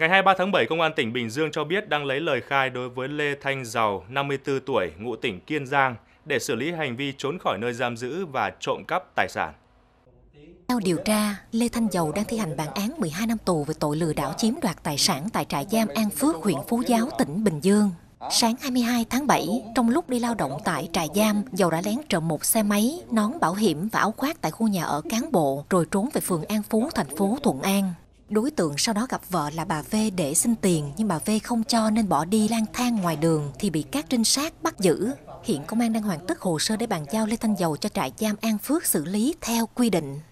Ngày 23 tháng 7, Công an tỉnh Bình Dương cho biết đang lấy lời khai đối với Lê Thanh Giàu, 54 tuổi, ngụ tỉnh Kiên Giang, để xử lý hành vi trốn khỏi nơi giam giữ và trộm cắp tài sản. Theo điều tra, Lê Thanh Dầu đang thi hành bản án 12 năm tù về tội lừa đảo chiếm đoạt tài sản tại trại giam An Phước, huyện Phú Giáo, tỉnh Bình Dương. Sáng 22 tháng 7, trong lúc đi lao động tại trại giam, Dầu đã lén trộm một xe máy, nón bảo hiểm và áo khoác tại khu nhà ở cán bộ, rồi trốn về phường An Phú, thành phố Thuận An. Đối tượng sau đó gặp vợ là bà V để xin tiền nhưng bà V không cho nên bỏ đi lang thang ngoài đường thì bị các trinh sát bắt giữ. Hiện công an đang hoàn tất hồ sơ để bàn giao Lê Thanh Dầu cho trại giam An Phước xử lý theo quy định.